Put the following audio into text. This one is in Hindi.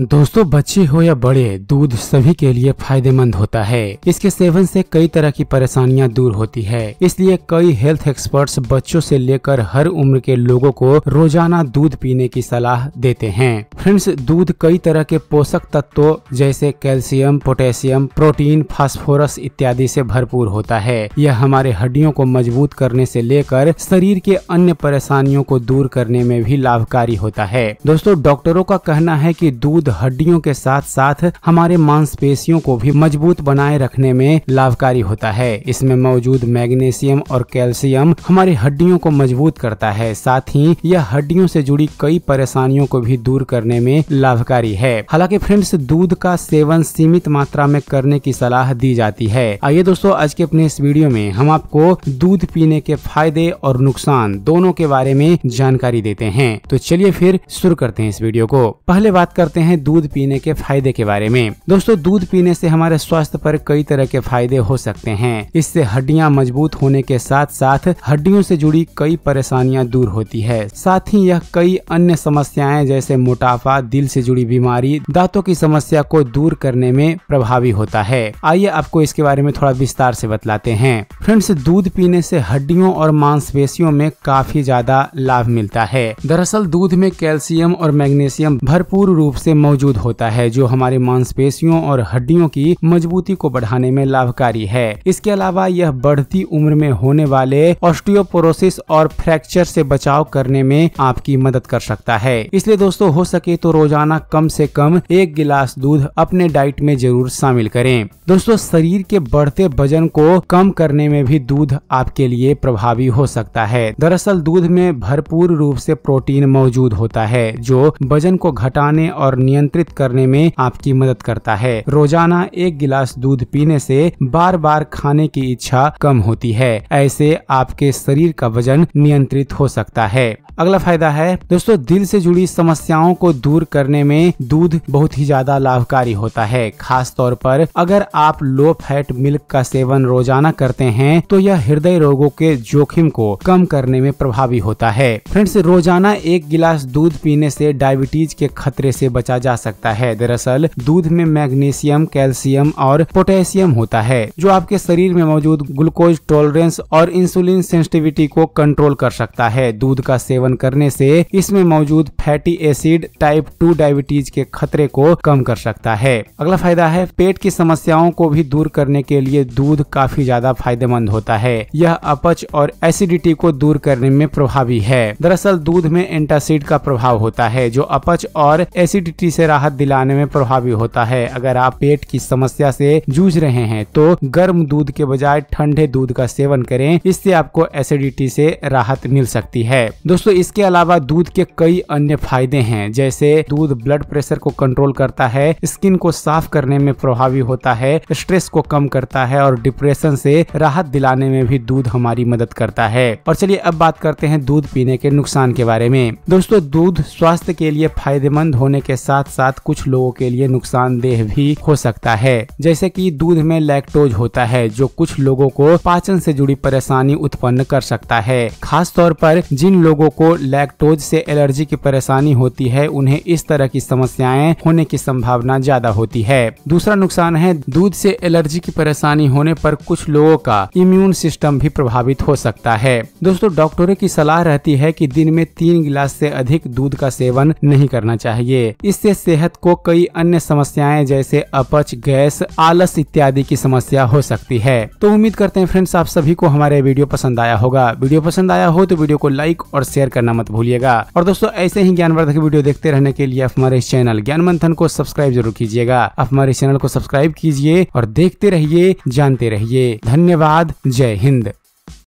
दोस्तों बच्चे हो या बड़े दूध सभी के लिए फायदेमंद होता है इसके सेवन से कई तरह की परेशानियां दूर होती है इसलिए कई हेल्थ एक्सपर्ट्स बच्चों से लेकर हर उम्र के लोगों को रोजाना दूध पीने की सलाह देते हैं फ्रेंड्स दूध कई तरह के पोषक तत्वों जैसे कैल्शियम पोटेशियम प्रोटीन फास्फोरस इत्यादि से भरपूर होता है यह हमारे हड्डियों को मजबूत करने से लेकर शरीर के अन्य परेशानियों को दूर करने में भी लाभकारी होता है दोस्तों डॉक्टरों का कहना है की दूध मौजूद हड्डियों के साथ साथ हमारे मांसपेशियों को भी मजबूत बनाए रखने में लाभकारी होता है इसमें मौजूद मैग्नीशियम और कैल्शियम हमारी हड्डियों को मजबूत करता है साथ ही यह हड्डियों से जुड़ी कई परेशानियों को भी दूर करने में लाभकारी है हालांकि फ्रेंड्स दूध का सेवन सीमित मात्रा में करने की सलाह दी जाती है आइए दोस्तों आज के अपने इस वीडियो में हम आपको दूध पीने के फायदे और नुकसान दोनों के बारे में जानकारी देते हैं तो चलिए फिर शुरू करते हैं इस वीडियो को पहले बात करते हैं हैं दूध पीने के फायदे के बारे में दोस्तों दूध पीने से हमारे स्वास्थ्य पर कई तरह के फायदे हो सकते हैं इससे हड्डियां मजबूत होने के साथ साथ हड्डियों से जुड़ी कई परेशानियां दूर होती है साथ ही यह कई अन्य समस्याएं जैसे मोटापा दिल से जुड़ी बीमारी दांतों की समस्या को दूर करने में प्रभावी होता है आइए आपको इसके बारे में थोड़ा विस्तार से बतलाते हैं फ्रेंड्स दूध पीने से हड्डियों और मांसपेशियों में काफी ज्यादा लाभ मिलता है दरअसल दूध में कैल्शियम और मैग्नीशियम भरपूर रूप से मौजूद होता है जो हमारे मांसपेशियों और हड्डियों की मजबूती को बढ़ाने में लाभकारी है इसके अलावा यह बढ़ती उम्र में होने वाले ऑस्टियोपोरोसिस और फ्रैक्चर से बचाव करने में आपकी मदद कर सकता है इसलिए दोस्तों हो सके तो रोजाना कम से कम एक गिलास दूध अपने डाइट में जरूर शामिल करें दोस्तों शरीर के बढ़ते वजन को कम करने में भी दूध आपके लिए प्रभावी हो सकता है दरअसल दूध में भरपूर रूप से प्रोटीन मौजूद होता है जो वजन को घटाने और नियम नियंत्रित करने में आपकी मदद करता है रोजाना एक गिलास दूध पीने से बार बार खाने की इच्छा कम होती है ऐसे आपके शरीर का वजन नियंत्रित हो सकता है अगला फायदा है दोस्तों दिल से जुड़ी समस्याओं को दूर करने में दूध बहुत ही ज्यादा लाभकारी होता है खास तौर पर अगर आप लो फैट मिल्क का सेवन रोजाना करते हैं तो यह हृदय रोगों के जोखिम को कम करने में प्रभावी होता है फ्रेंड्स रोजाना एक गिलास दूध पीने से डायबिटीज के खतरे से बचा जा सकता है दरअसल दूध में मैग्नीशियम कैल्शियम और पोटेशियम होता है जो आपके शरीर में मौजूद ग्लूकोज टॉलरेंस और इंसुलिन सेंसिटिविटी को कंट्रोल कर सकता है दूध का सेवन सेवन करने से इसमें मौजूद fatty acid type two diabetes के खतरे को कम कर सकता है अगला फायदा है पेट की समस्याओं को भी दूर करने के लिए दूध काफी ज्यादा फायदेमंद होता है यह अपच और एसिडिटी को दूर करने में प्रभावी है दरअसल दूध में एंटासिड का प्रभाव होता है जो अपच और एसिडिटी से राहत दिलाने में प्रभावी होता है अगर आप पेट की समस्या से जूझ रहे हैं तो गर्म दूध के बजाय ठंडे दूध का सेवन करें इससे आपको एसिडिटी से राहत मिल सकती है दोस्तों इसके अलावा दूध के कई अन्य फायदे हैं जैसे दूध ब्लड प्रेशर को कंट्रोल करता है स्किन को साफ करने में प्रभावी होता है स्ट्रेस को कम करता है और डिप्रेशन से राहत दिलाने में भी दूध हमारी मदद करता है और चलिए अब बात करते हैं दूध पीने के नुकसान के बारे में दोस्तों दूध स्वास्थ्य के लिए फायदेमंद होने के साथ साथ कुछ लोगों के लिए नुकसानदेह भी हो सकता है जैसे की दूध में लैक्टोज होता है जो कुछ लोगों को पाचन से जुड़ी परेशानी उत्पन्न कर सकता है खासतौर पर जिन लोगों को लैक्टोज से एलर्जी की परेशानी होती है उन्हें इस तरह की समस्याएं होने की संभावना ज्यादा होती है दूसरा नुकसान है दूध से एलर्जी की परेशानी होने पर कुछ लोगों का इम्यून सिस्टम भी प्रभावित हो सकता है दोस्तों डॉक्टरों की सलाह रहती है की दिन में तीन गिलास ऐसी अधिक दूध का सेवन नहीं करना चाहिए इससे सेहत को कई अन्य समस्याएं जैसे अपच गैस आलस इत्यादि की समस्या हो सकती है तो उम्मीद करते हैं फ्रेंड्स आप सभी को हमारे वीडियो पसंद आया होगा वीडियो पसंद आया हो तो वीडियो को लाइक और शेयर करना मत भूलिएगा और दोस्तों ऐसे ही ज्ञानवर्धक वीडियो देखते रहने के लिए हमारे चैनल ज्ञान मंथन को सब्सक्राइब जरूर कीजिएगा आप हमारे चैनल को सब्सक्राइब कीजिए और देखते रहिए जानते रहिए धन्यवाद जय हिंद